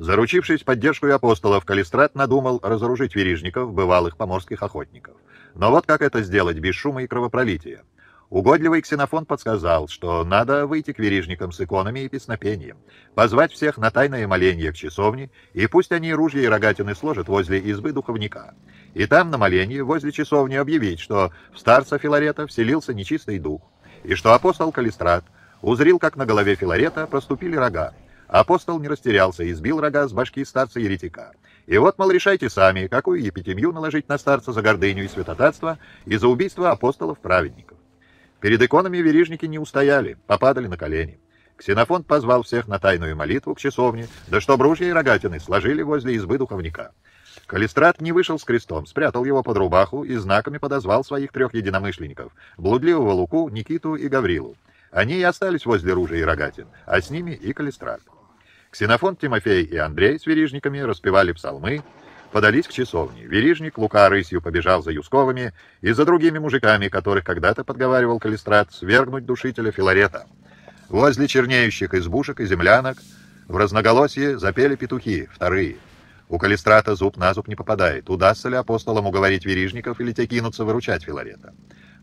Заручившись поддержкой апостолов, Калистрат надумал разоружить верижников, бывалых поморских охотников. Но вот как это сделать без шума и кровопролития? Угодливый ксенофон подсказал, что надо выйти к верижникам с иконами и песнопением, позвать всех на тайное моление к часовне, и пусть они ружья и рогатины сложат возле избы духовника. И там, на моленье, возле часовни объявить, что в старца Филарета вселился нечистый дух, и что апостол Калистрат узрил, как на голове Филарета проступили рога, Апостол не растерялся и сбил рога с башки старца-еретика. И вот, мол, решайте сами, какую епитемью наложить на старца за гордыню и святотатство и за убийство апостолов-праведников. Перед иконами верижники не устояли, попадали на колени. Ксенофонт позвал всех на тайную молитву к часовне, да чтоб ружья и рогатины сложили возле избы духовника. Калистрат не вышел с крестом, спрятал его под рубаху и знаками подозвал своих трех единомышленников — блудливого Луку, Никиту и Гаврилу. Они и остались возле ружей и рогатин, а с ними и Калистрат. Ксенофон Тимофей и Андрей с верижниками распевали псалмы, подались к часовне. Верижник Лука рысью побежал за Юсковыми и за другими мужиками, которых когда-то подговаривал Калистрат свергнуть душителя Филарета. Возле чернеющих избушек и землянок в разноголосье запели петухи, вторые. У Калистрата зуб на зуб не попадает. Удастся ли апостолам уговорить верижников или те кинуться выручать Филарета?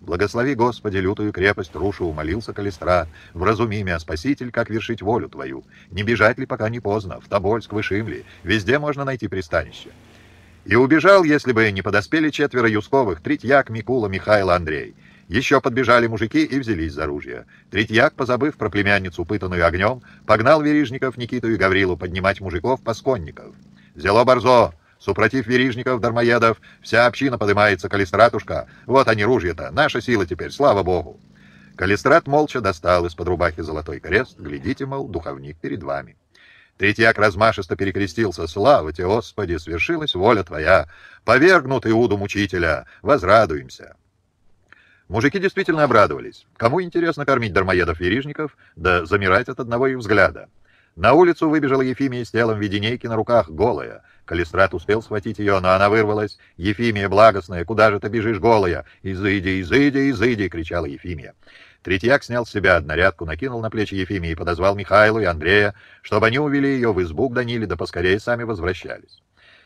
Благослови, Господи, лютую крепость рушу, умолился Калистра. Вразуми меня, Спаситель, как вершить волю Твою. Не бежать ли, пока не поздно, в Тобольск, в Ишимли, везде можно найти пристанище. И убежал, если бы не подоспели четверо Юсковых, Третьяк, Микула, Михаил, Андрей. Еще подбежали мужики и взялись за ружья. Третьяк, позабыв про племянницу, пытанную огнем, погнал Верижников, Никиту и Гаврилу поднимать мужиков-посконников. «Взяло Борзо!» Супротив верижников, дармоедов, вся община поднимается, калистратушка. Вот они, ружья-то, наша сила теперь, слава богу. Калистрат молча достал из-под рубахи золотой крест. Глядите, мол, духовник перед вами. Третьяк размашисто перекрестился. «Слава тебе, Господи, свершилась воля твоя! Повергнут Иуду мучителя! Возрадуемся!» Мужики действительно обрадовались. Кому интересно кормить дармоедов-верижников, да замирать от одного их взгляда. На улицу выбежала Ефимия с телом веденейки на руках, голая — Калистрат успел схватить ее, но она вырвалась. «Ефимия, благостная, куда же ты бежишь голая? Изыди, изыди, изыди!» — кричала Ефимия. Третьяк снял с себя однорядку, накинул на плечи Ефимии и подозвал Михайлу и Андрея, чтобы они увели ее в избу к Даниле, да поскорее сами возвращались.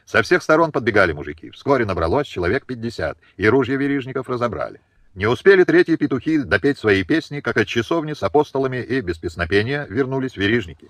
Со всех сторон подбегали мужики. Вскоре набралось человек пятьдесят, и ружья верижников разобрали. Не успели третьи петухи допеть свои песни, как от часовни с апостолами и без песнопения вернулись верижники.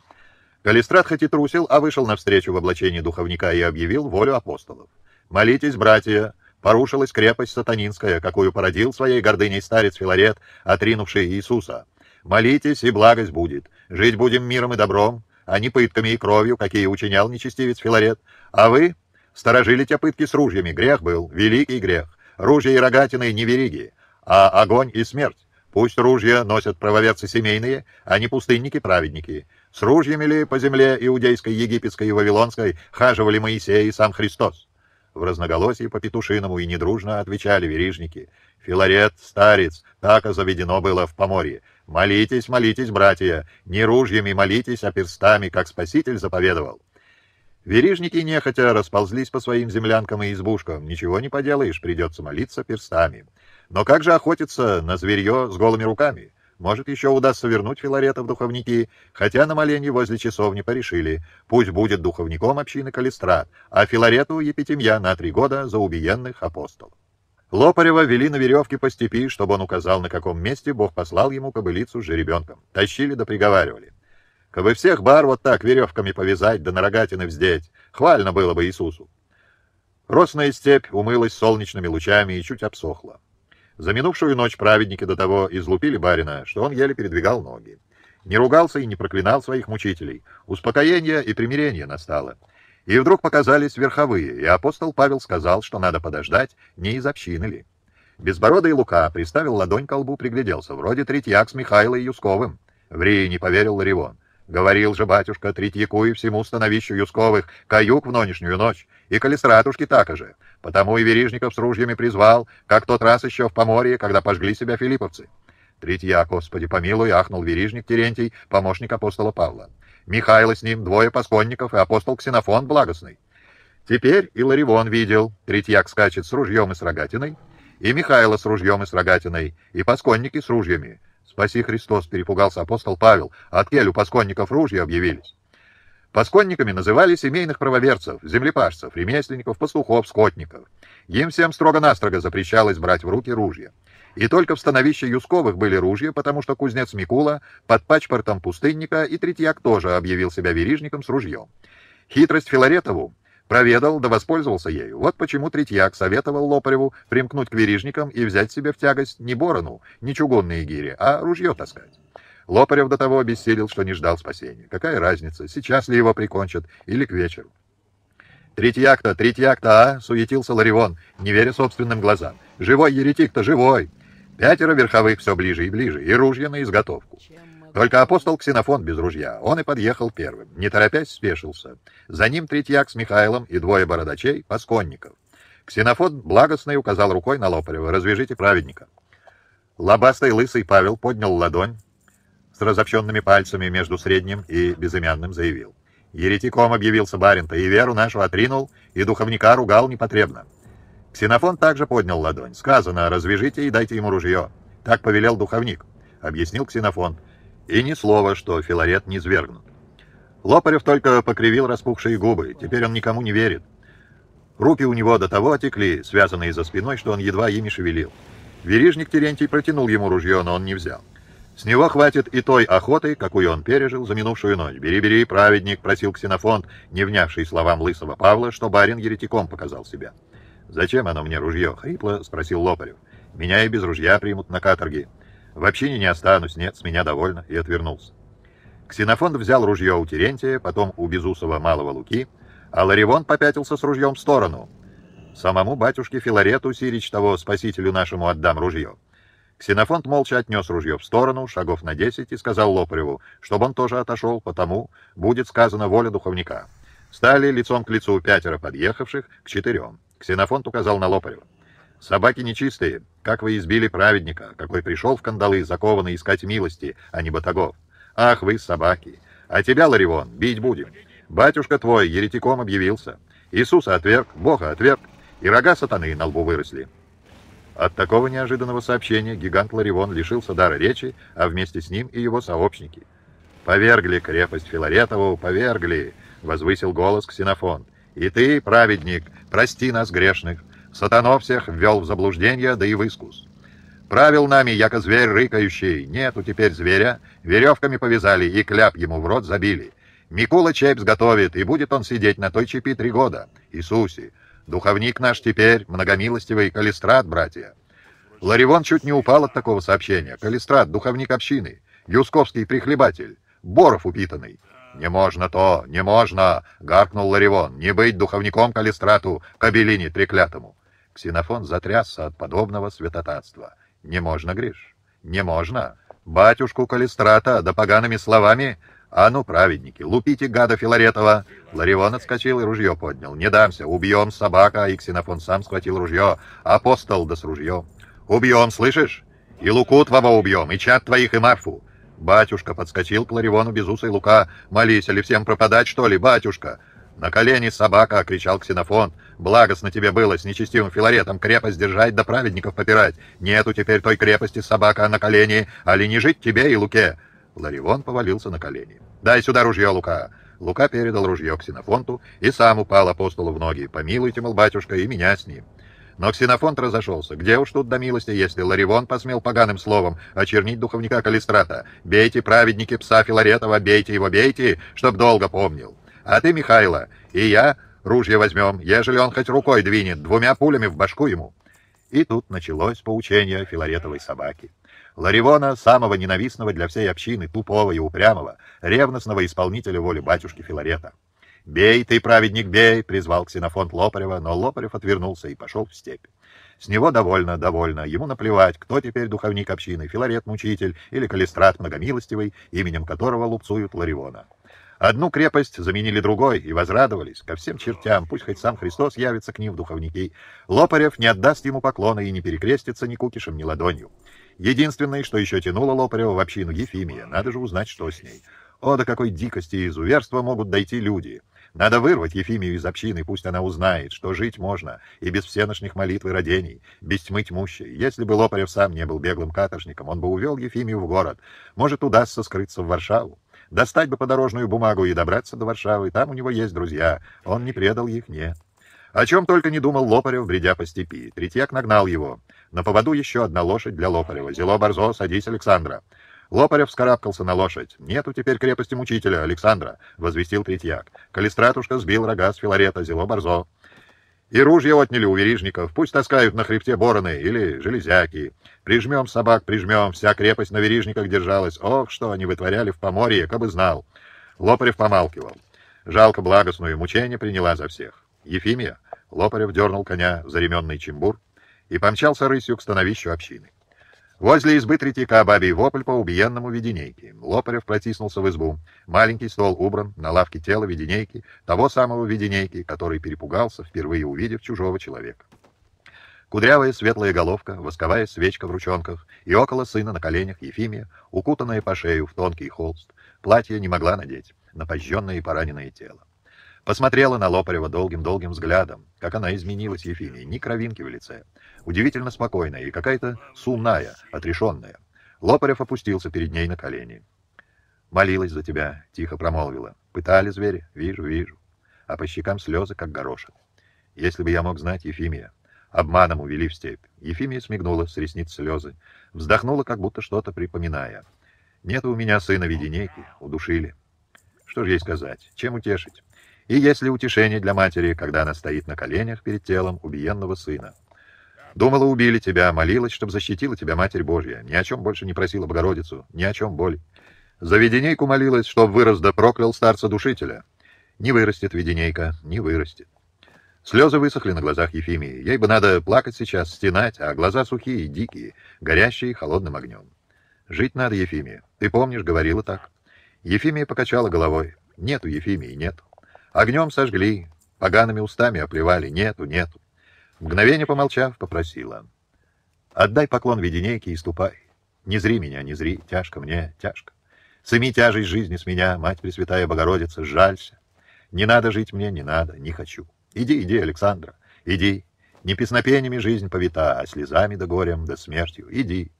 Калистрат хоть и трусил, а вышел навстречу в облачении духовника и объявил волю апостолов. «Молитесь, братья!» Порушилась крепость сатанинская, какую породил своей гордыней старец Филарет, отринувший Иисуса. «Молитесь, и благость будет. Жить будем миром и добром, а не пытками и кровью, какие учинял нечестивец Филарет. А вы сторожили те пытки с ружьями. Грех был, великий грех. Ружья и рогатины не вериги, а огонь и смерть. Пусть ружья носят правоверцы семейные, а не пустынники-праведники. С ружьями ли по земле иудейской, египетской и вавилонской хаживали Моисей и сам Христос? В разноголосии по-петушиному и недружно отвечали верижники. «Филарет, старец, так и заведено было в Поморье. Молитесь, молитесь, братья, не ружьями молитесь, а перстами, как Спаситель заповедовал». Верижники нехотя расползлись по своим землянкам и избушкам. Ничего не поделаешь, придется молиться перстами. Но как же охотиться на зверье с голыми руками? Может, еще удастся вернуть Филарета в духовники, хотя на моленье возле часовни порешили. Пусть будет духовником общины Калистрат, а Филарету Епитемья на три года за убиенных апостолов. Лопарева вели на веревке по степи, чтобы он указал, на каком месте Бог послал ему кобылицу с жеребенком. Тащили да приговаривали. Кабы всех бар вот так веревками повязать да на рогатины вздеть, хвально было бы Иисусу. Росная степь умылась солнечными лучами и чуть обсохла. За минувшую ночь праведники до того излупили барина, что он еле передвигал ноги. Не ругался и не проклинал своих мучителей. Успокоение и примирение настало. И вдруг показались верховые, и апостол Павел сказал, что надо подождать, не из общины ли. Безбородый Лука приставил ладонь к лбу, пригляделся, вроде Третьяк с Михайлой Юсковым. Ври, не поверил Ларивон. Говорил же батюшка Третьяку и всему становищу Юсковых, каюк в нынешнюю ночь, и колесратушки так же. Потому и Верижников с ружьями призвал, как тот раз еще в Поморье, когда пожгли себя филипповцы. Третья, Господи помилуй, ахнул Верижник Терентий, помощник апостола Павла. Михайло с ним, двое посконников и апостол Ксенофон благостный. Теперь и Ларивон видел, Третьяк скачет с ружьем и с рогатиной, и Михайло с ружьем и с рогатиной, и посконники с ружьями. Спаси Христос, перепугался апостол Павел, от келю посконников ружья объявились. Посконниками называли семейных правоверцев, землепашцев, ремесленников, пастухов, скотников. Им всем строго-настрого запрещалось брать в руки ружья. И только в становище Юсковых были ружья, потому что кузнец Микула под пачпортом пустынника и Третьяк тоже объявил себя верижником с ружьем. Хитрость Филаретову проведал да воспользовался ею. Вот почему Третьяк советовал Лопареву примкнуть к верижникам и взять себе в тягость не борону, не чугунные гири, а ружье таскать. Лопарев до того обессилел, что не ждал спасения. Какая разница, сейчас ли его прикончат или к вечеру? «Третьяк-то, третьяк-то, а!» — суетился Ларион, не веря собственным глазам. «Живой еретик-то, живой!» Пятеро верховых все ближе и ближе, и ружья на изготовку. Только апостол Ксенофон без ружья. Он и подъехал первым. Не торопясь, спешился. За ним Третьяк с Михаилом и двое бородачей, посконников. Ксенофон благостный указал рукой на Лопарева. «Развяжите праведника». Лобастый лысый Павел поднял ладонь, разобщенными пальцами между средним и безымянным заявил. Еретиком объявился барин-то и веру нашу отринул, и духовника ругал непотребно. Ксенофон также поднял ладонь. Сказано, развяжите и дайте ему ружье. Так повелел духовник, объяснил Ксенофон. И ни слова, что Филарет не свергнут. Лопарев только покривил распухшие губы. Теперь он никому не верит. Руки у него до того отекли, связанные за спиной, что он едва ими шевелил. Вережник Терентий протянул ему ружье, но он не взял. С него хватит и той охоты, какую он пережил за минувшую ночь. «Бери, бери, праведник!» — просил ксенофонт, не внявший словам лысого Павла, что барин еретиком показал себя. «Зачем оно мне ружье?» — хрипло спросил Лопарев. «Меня и без ружья примут на каторге. В общине не останусь, нет, с меня довольно», — и отвернулся. Ксенофонт взял ружье у Терентия, потом у Безусова Малого Луки, а Ларивон попятился с ружьем в сторону. «Самому батюшке Филарету, Сирич того, спасителю нашему отдам ружье». Ксенофонт молча отнес ружье в сторону, шагов на десять, и сказал Лопареву, чтобы он тоже отошел, потому будет сказана воля духовника. Стали лицом к лицу пятеро подъехавших к четырем. Ксенофонт указал на Лопарева. «Собаки нечистые, как вы избили праведника, какой пришел в кандалы, закованный искать милости, а не батагов. Ах вы, собаки! А тебя, Ларивон, бить будем. Батюшка твой еретиком объявился. Иисуса отверг, Бога отверг, и рога сатаны на лбу выросли. От такого неожиданного сообщения гигант Ларивон лишился дара речи, а вместе с ним и его сообщники. «Повергли крепость Филаретову, повергли!» — возвысил голос Ксенофон. «И ты, праведник, прости нас грешных! Сатано всех ввел в заблуждение, да и в искус!» «Правил нами, яко зверь рыкающий! Нету теперь зверя! Веревками повязали и кляп ему в рот забили!» Микула Чепс готовит, и будет он сидеть на той чепи три года. Иисусе, Духовник наш теперь многомилостивый Калистрат, братья. Ларивон чуть не упал от такого сообщения. Калистрат, духовник общины, Юсковский прихлебатель, Боров упитанный. «Не можно то, не можно!» — гаркнул Ларивон. «Не быть духовником Калистрату, Кабелине треклятому!» Ксенофон затрясся от подобного святотатства. «Не можно, Гриш, не можно! Батюшку Калистрата да погаными словами а ну, праведники, лупите гада Филаретова. Ларион отскочил и ружье поднял. Не дамся, убьем собака. И Ксенофон сам схватил ружье. Апостол да с ружьем. Убьем, слышишь? И Луку твоего убьем, и чат твоих, и Марфу. Батюшка подскочил к Ларивону без уса и Лука. Молись, ли всем пропадать, что ли, батюшка? «На колени, собака!» — кричал Ксенофон. «Благостно тебе было с нечестивым Филаретом крепость держать да праведников попирать. Нету теперь той крепости, собака, на колени, али не жить тебе и Луке!» Ларивон повалился на колени. «Дай сюда ружье, Лука!» Лука передал ружье Ксенофонту и сам упал апостолу в ноги. «Помилуйте, мол, батюшка, и меня с ним». Но Ксенофонт разошелся. Где уж тут до милости, если Ларивон посмел поганым словом очернить духовника Калистрата? «Бейте, праведники, пса Филаретова, бейте его, бейте, чтоб долго помнил!» «А ты, Михайло, и я ружье возьмем, ежели он хоть рукой двинет, двумя пулями в башку ему!» И тут началось поучение Филаретовой собаки. Ларивона, самого ненавистного для всей общины, тупого и упрямого, ревностного исполнителя воли батюшки Филарета. «Бей ты, праведник, бей!» — призвал ксенофонт Лопарева, но Лопарев отвернулся и пошел в степь. С него довольно, довольно. Ему наплевать, кто теперь духовник общины, Филарет-мучитель или Калистрат Многомилостивый, именем которого лупцуют Ларивона. Одну крепость заменили другой и возрадовались. Ко всем чертям, пусть хоть сам Христос явится к ним в духовники. Лопарев не отдаст ему поклона и не перекрестится ни кукишем, ни ладонью. Единственное, что еще тянуло Лопарева в общину Ефимия, надо же узнать, что с ней. О, до какой дикости и изуверства могут дойти люди. Надо вырвать Ефимию из общины, пусть она узнает, что жить можно, и без всеночных молитв и родений, без тьмы тьмущей. Если бы Лопарев сам не был беглым каторжником, он бы увел Ефимию в город. Может, удастся скрыться в Варшаву. Достать бы подорожную бумагу и добраться до Варшавы. Там у него есть друзья. Он не предал их, нет. О чем только не думал Лопарев, бредя по степи. Третьяк нагнал его. На поводу еще одна лошадь для Лопарева. «Зело, Борзо, садись, Александра!» Лопарев вскарабкался на лошадь. «Нету теперь крепости мучителя, Александра!» — возвестил Третьяк. Калистратушка сбил рога с Филарета, зело Борзо. «И ружья отняли у верижников. Пусть таскают на хребте бороны или железяки. Прижмем собак, прижмем. Вся крепость на верижниках держалась. Ох, что они вытворяли в Поморье, кабы знал!» Лопарев помалкивал. Жалко благостную мучение приняла за всех. «Ефимия!» — Лопарев дернул коня за ременный чембур — и помчался рысью к становищу общины. Возле избы Третьяка бабий вопль по убиенному Веденейке. Лопарев протиснулся в избу. Маленький стол убран, на лавке тело Веденейки, того самого Веденейки, который перепугался, впервые увидев чужого человека. Кудрявая светлая головка, восковая свечка в ручонках, и около сына на коленях Ефимия, укутанная по шею в тонкий холст, платье не могла надеть, напожженное и пораненное тело. Посмотрела на Лопарева долгим-долгим взглядом, как она изменилась Ефимия, ни кровинки в лице удивительно спокойная и какая-то сумная, отрешенная. Лопарев опустился перед ней на колени. «Молилась за тебя», — тихо промолвила. «Пытали звери? Вижу, вижу». А по щекам слезы, как горошек. «Если бы я мог знать Ефимия». Обманом увели в степь. Ефимия смигнула с ресниц слезы. Вздохнула, как будто что-то припоминая. «Нет у меня сына Веденейки. Удушили». Что же ей сказать? Чем утешить? И есть ли утешение для матери, когда она стоит на коленях перед телом убиенного сына? Думала, убили тебя, молилась, чтобы защитила тебя Матерь Божья. Ни о чем больше не просила Богородицу, ни о чем боль. За Веденейку молилась, чтоб вырос да проклял старца-душителя. Не вырастет Веденейка, не вырастет. Слезы высохли на глазах Ефимии. Ей бы надо плакать сейчас, стенать, а глаза сухие, и дикие, горящие холодным огнем. «Жить надо, Ефимия. Ты помнишь, говорила так». Ефимия покачала головой. «Нету, Ефимии, нету. Огнем сожгли, погаными устами оплевали. Нету, нету. Мгновение помолчав, попросила. «Отдай поклон веденейке и ступай. Не зри меня, не зри, тяжко мне, тяжко. Сыми тяжесть жизни с меня, Мать Пресвятая Богородица, жалься. Не надо жить мне, не надо, не хочу. Иди, иди, Александра, иди. Не песнопениями жизнь повита, а слезами да горем да смертью. Иди».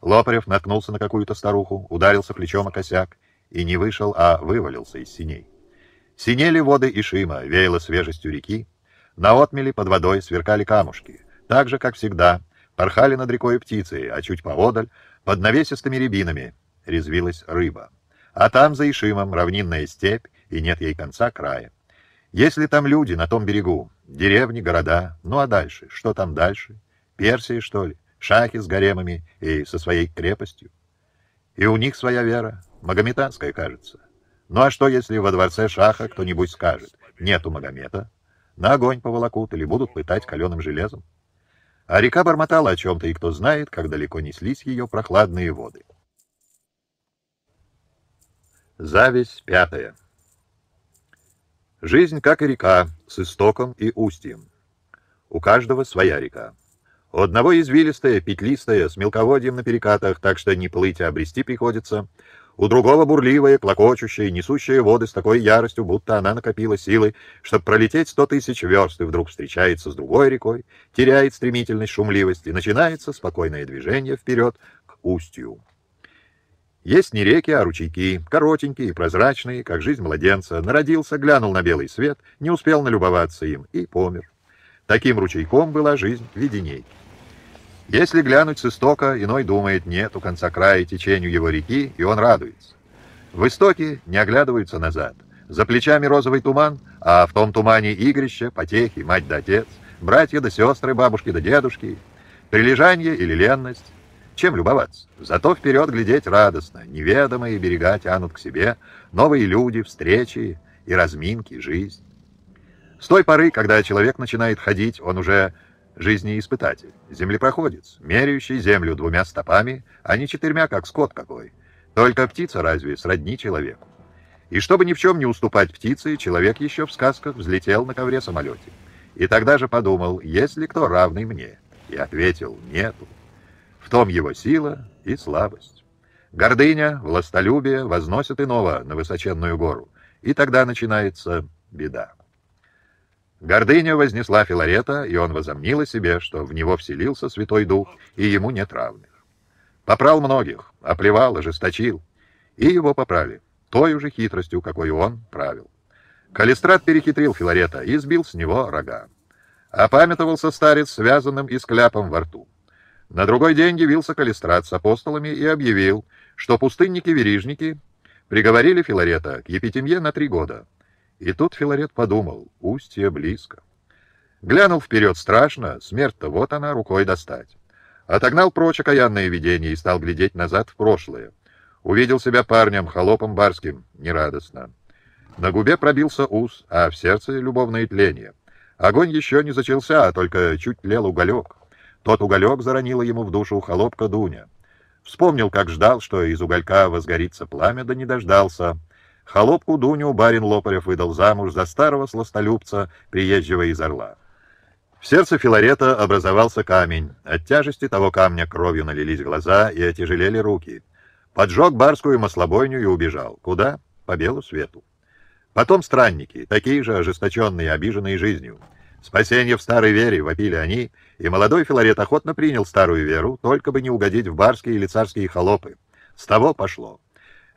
Лопарев наткнулся на какую-то старуху, ударился плечом о косяк и не вышел, а вывалился из синей. Синели воды Ишима, веяло свежестью реки, на отмели под водой сверкали камушки. Так же, как всегда, порхали над рекой птицы, а чуть поодаль, под навесистыми рябинами, резвилась рыба. А там, за Ишимом, равнинная степь, и нет ей конца края. Если там люди на том берегу, деревни, города, ну а дальше, что там дальше? Персии что ли? Шахи с гаремами и со своей крепостью? И у них своя вера, магометанская, кажется. Ну а что, если во дворце шаха кто-нибудь скажет, нету Магомета? на огонь поволокут или будут пытать каленым железом. А река бормотала о чем-то, и кто знает, как далеко неслись ее прохладные воды. Зависть пятая. Жизнь, как и река, с истоком и устьем. У каждого своя река. У одного извилистая, петлистая, с мелководьем на перекатах, так что не плыть, а обрести приходится у другого бурливая, клокочущая, несущая воды с такой яростью, будто она накопила силы, чтобы пролететь сто тысяч верст, и вдруг встречается с другой рекой, теряет стремительность, шумливость, и начинается спокойное движение вперед к устью. Есть не реки, а ручейки, коротенькие и прозрачные, как жизнь младенца. Народился, глянул на белый свет, не успел налюбоваться им и помер. Таким ручейком была жизнь Веденейки. Если глянуть с истока, иной думает, нет у конца края течению его реки, и он радуется. В истоке не оглядываются назад. За плечами розовый туман, а в том тумане игрище, потехи, мать да отец, братья да сестры, бабушки да дедушки, прилежание или ленность. Чем любоваться? Зато вперед глядеть радостно, неведомые берега тянут к себе, новые люди, встречи и разминки, жизнь. С той поры, когда человек начинает ходить, он уже жизнеиспытатель, землепроходец, меряющий землю двумя стопами, а не четырьмя, как скот какой. Только птица разве сродни человеку? И чтобы ни в чем не уступать птице, человек еще в сказках взлетел на ковре-самолете. И тогда же подумал, есть ли кто равный мне? И ответил, нету. В том его сила и слабость. Гордыня, властолюбие возносят иного на высоченную гору. И тогда начинается беда. Гордыню вознесла Филарета, и он возомнил о себе, что в него вселился Святой Дух, и ему нет равных. Попрал многих, оплевал, ожесточил, и его поправили, той же хитростью, какой он правил. Калистрат перехитрил Филарета и сбил с него рога. Опамятовался старец, связанным и с кляпом во рту. На другой день явился Калистрат с апостолами и объявил, что пустынники-верижники приговорили Филарета к епитемье на три года — и тут Филарет подумал, устье близко. Глянул вперед страшно, смерть-то вот она, рукой достать. Отогнал прочь окаянное видение и стал глядеть назад в прошлое. Увидел себя парнем, холопом барским, нерадостно. На губе пробился ус, а в сердце любовное тление. Огонь еще не зачался, а только чуть лел уголек. Тот уголек заронила ему в душу холопка Дуня. Вспомнил, как ждал, что из уголька возгорится пламя, да не дождался. Холопку Дуню барин Лопарев выдал замуж за старого сластолюбца, приезжего из Орла. В сердце Филарета образовался камень. От тяжести того камня кровью налились глаза и отяжелели руки. Поджег барскую маслобойню и убежал. Куда? По белу свету. Потом странники, такие же ожесточенные, обиженные жизнью. Спасение в старой вере, вопили они, и молодой Филарет охотно принял старую веру, только бы не угодить в барские или царские холопы. С того пошло.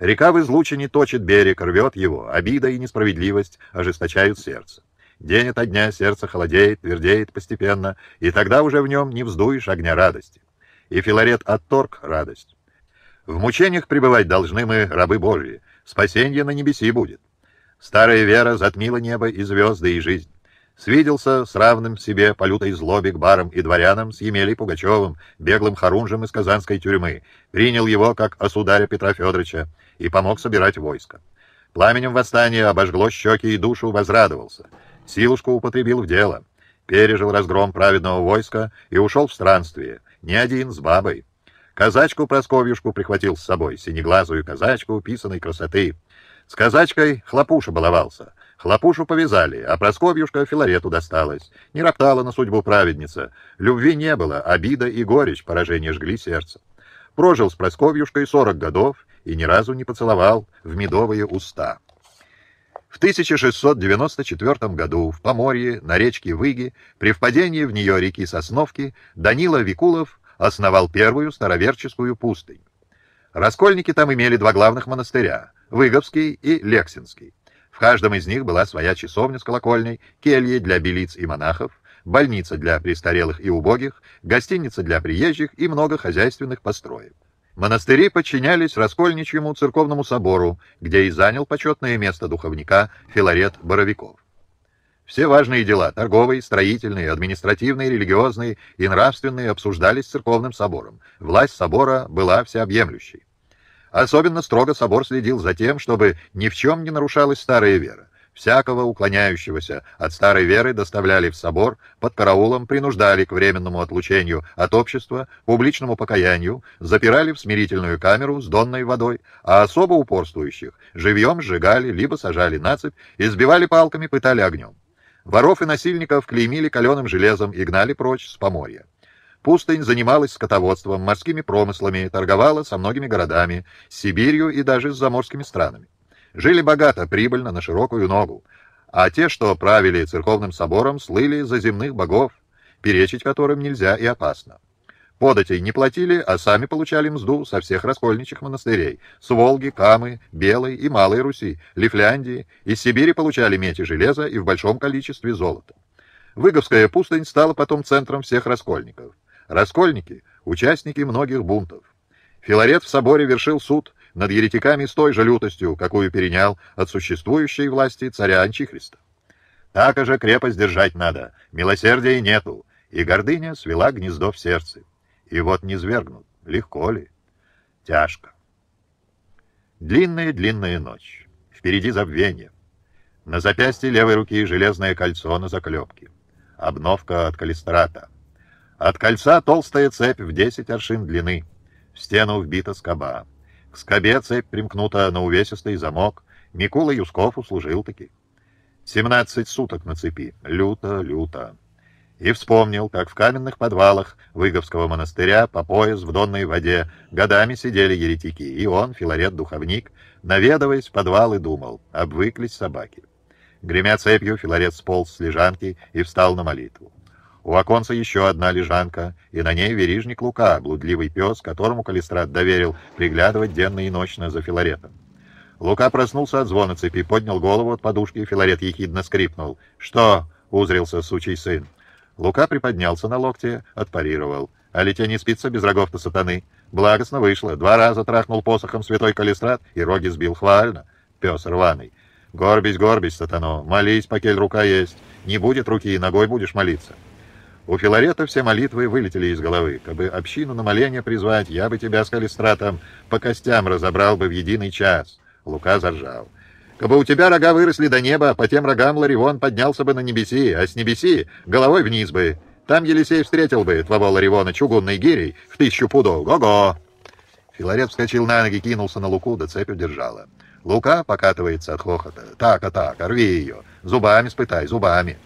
Река в излучине точит берег, рвет его, обида и несправедливость ожесточают сердце. День ото дня сердце холодеет, твердеет постепенно, и тогда уже в нем не вздуешь огня радости. И Филарет отторг радость. В мучениях пребывать должны мы, рабы Божьи, спасенье на небеси будет. Старая вера затмила небо и звезды, и жизнь свиделся с равным себе по лютой злобе к барам и дворянам с Емелей Пугачевым, беглым Харунжем из казанской тюрьмы, принял его как осударя Петра Федоровича и помог собирать войско. Пламенем восстания обожгло щеки и душу, возрадовался. Силушку употребил в дело. Пережил разгром праведного войска и ушел в странствие. Не один, с бабой. Казачку Просковьюшку прихватил с собой, синеглазую казачку писаной красоты. С казачкой хлопуша баловался — Хлопушу повязали, а Просковьюшка Филарету досталась. Не роптала на судьбу праведница. Любви не было, обида и горечь поражения жгли сердце. Прожил с Просковьюшкой сорок годов и ни разу не поцеловал в медовые уста. В 1694 году в Поморье на речке Выги при впадении в нее реки Сосновки Данила Викулов основал первую староверческую пустынь. Раскольники там имели два главных монастыря — Выговский и Лексинский. В каждом из них была своя часовня с колокольней, кельи для белиц и монахов, больница для престарелых и убогих, гостиница для приезжих и много хозяйственных построек. Монастыри подчинялись Раскольничьему церковному собору, где и занял почетное место духовника Филарет Боровиков. Все важные дела — торговые, строительные, административные, религиозные и нравственные — обсуждались церковным собором. Власть собора была всеобъемлющей. Особенно строго собор следил за тем, чтобы ни в чем не нарушалась старая вера. Всякого уклоняющегося от старой веры доставляли в собор, под караулом принуждали к временному отлучению от общества, публичному покаянию, запирали в смирительную камеру с донной водой, а особо упорствующих живьем сжигали, либо сажали на цепь, избивали палками, пытали огнем. Воров и насильников клеймили каленым железом и гнали прочь с поморья. Пустынь занималась скотоводством, морскими промыслами, торговала со многими городами, Сибирью и даже с заморскими странами. Жили богато, прибыльно, на широкую ногу. А те, что правили церковным собором, слыли за земных богов, перечить которым нельзя и опасно. Податей не платили, а сами получали мзду со всех раскольничьих монастырей. С Волги, Камы, Белой и Малой Руси, Лифляндии. Из Сибири получали медь и железо и в большом количестве золота. Выговская пустынь стала потом центром всех раскольников. Раскольники — участники многих бунтов. Филарет в соборе вершил суд над еретиками с той же лютостью, какую перенял от существующей власти царя Анчихриста. Так же крепость держать надо, милосердия нету, и гордыня свела гнездо в сердце. И вот не свергнут, легко ли? Тяжко. Длинная-длинная ночь. Впереди забвение. На запястье левой руки железное кольцо на заклепке. Обновка от калистрата. От кольца толстая цепь в десять аршин длины. В стену вбита скоба. К скобе цепь примкнута на увесистый замок. Микула Юсков услужил таки. Семнадцать суток на цепи. Люто, люто. И вспомнил, как в каменных подвалах Выговского монастыря по пояс в донной воде годами сидели еретики, и он, Филарет-духовник, наведываясь в подвал и думал, обвыклись собаки. Гремя цепью, Филарет сполз с лежанки и встал на молитву. У оконца еще одна лежанка, и на ней верижник Лука, блудливый пес, которому Калистрат доверил приглядывать денно и ночно за Филаретом. Лука проснулся от звона цепи, поднял голову от подушки, и Филарет ехидно скрипнул. «Что?» — узрился сучий сын. Лука приподнялся на локте, отпарировал. «А летя не спится без рогов-то сатаны?» Благостно вышло. Два раза трахнул посохом святой Калистрат, и роги сбил хвально. Пес рваный. «Горбись, горбись, сатано, молись, покель рука есть. Не будет руки, и ногой будешь молиться». У Филарета все молитвы вылетели из головы. Кабы общину на моление призвать, я бы тебя с калистратом по костям разобрал бы в единый час. Лука заржал. Кабы у тебя рога выросли до неба, по тем рогам Ларивон поднялся бы на небеси, а с небеси — головой вниз бы. Там Елисей встретил бы твоего Ларивона чугунной гирей в тысячу пудов. Го-го!» Филарет вскочил на ноги, кинулся на Луку, да цепь удержала. Лука покатывается от хохота. «Так, а так, рви ее! Зубами спытай, зубами!»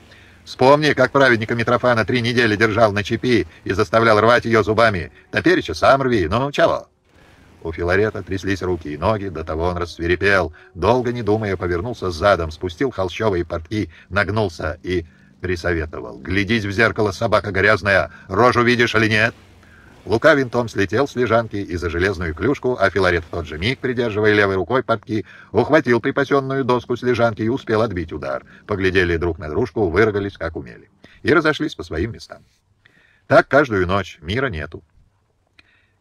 Вспомни, как праведника Митрофана три недели держал на чепи и заставлял рвать ее зубами. Теперь еще сам рви, ну чего?» У Филарета тряслись руки и ноги, до того он рассверепел. Долго не думая, повернулся задом, спустил холщовые портки, нагнулся и присоветовал. «Глядись в зеркало, собака грязная, рожу видишь или нет?» Лука винтом слетел с лежанки и за железную клюшку, а Филарет в тот же миг, придерживая левой рукой портки, ухватил припасенную доску с лежанки и успел отбить удар. Поглядели друг на дружку, выругались, как умели. И разошлись по своим местам. Так каждую ночь. Мира нету.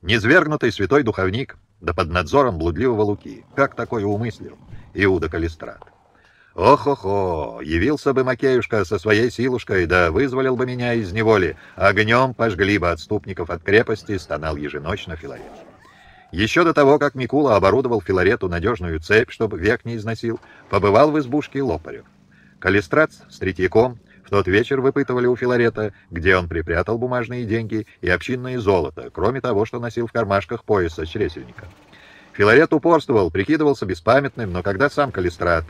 Незвергнутый святой духовник, да под надзором блудливого Луки. Как такое умыслил? Иуда Калистрат. Ох-охо! Явился бы Макеюшка со своей силушкой, да вызволил бы меня из неволи. Огнем пожгли бы отступников от крепости, стонал еженочно Филарет. Еще до того, как Микула оборудовал Филарету надежную цепь, чтобы век не износил, побывал в избушке Лопарев. Калистрац с Третьяком в тот вечер выпытывали у Филарета, где он припрятал бумажные деньги и общинное золото, кроме того, что носил в кармашках пояса чресельника. Филарет упорствовал, прикидывался беспамятным, но когда сам Калистрат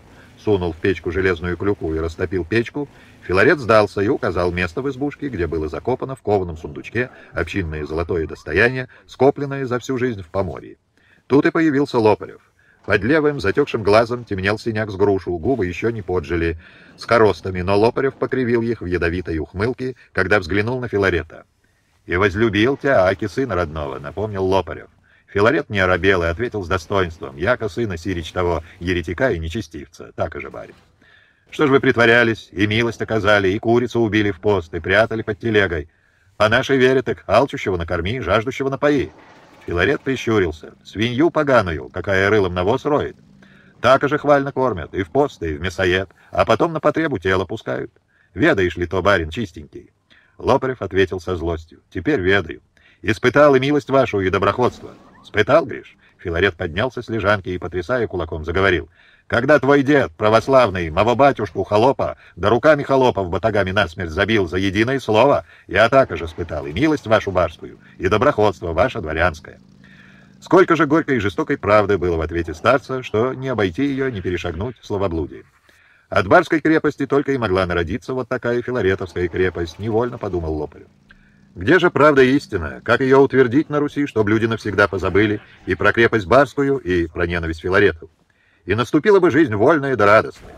сунул в печку железную клюку и растопил печку, Филарет сдался и указал место в избушке, где было закопано в кованом сундучке общинное золотое достояние, скопленное за всю жизнь в Поморье. Тут и появился Лопарев. Под левым, затекшим глазом темнел синяк с грушу, губы еще не поджили, с коростами, но Лопарев покривил их в ядовитой ухмылке, когда взглянул на Филарета. «И возлюбил тебя, Аки, сына родного», — напомнил Лопарев. Филарет не оробел и ответил с достоинством. Яко сына сирич того еретика и нечестивца. Так и же, барин. Что ж вы притворялись, и милость оказали, и курицу убили в пост, и прятали под телегой. По а нашей вере так алчущего накорми, жаждущего напои. Филарет прищурился. Свинью поганую, какая рылом навоз роет. Так же хвально кормят, и в пост, и в мясоед, а потом на потребу тело пускают. Ведаешь ли то, барин, чистенький? Лопарев ответил со злостью. Теперь ведаю. Испытал и милость вашу, и доброходство. Спытал, Гриш? Филарет поднялся с лежанки и, потрясая кулаком, заговорил. Когда твой дед, православный, моего батюшку холопа, да руками холопов батагами насмерть забил за единое слово, я так же спытал и милость вашу барскую, и доброходство ваше дворянское. Сколько же горькой и жестокой правды было в ответе старца, что не обойти ее, не перешагнуть словоблудие. От барской крепости только и могла народиться вот такая филаретовская крепость, невольно подумал Лопарев. Где же правда истина? Как ее утвердить на Руси, чтобы люди навсегда позабыли и про крепость Барскую, и про ненависть Филаретов? И наступила бы жизнь вольная да радостная.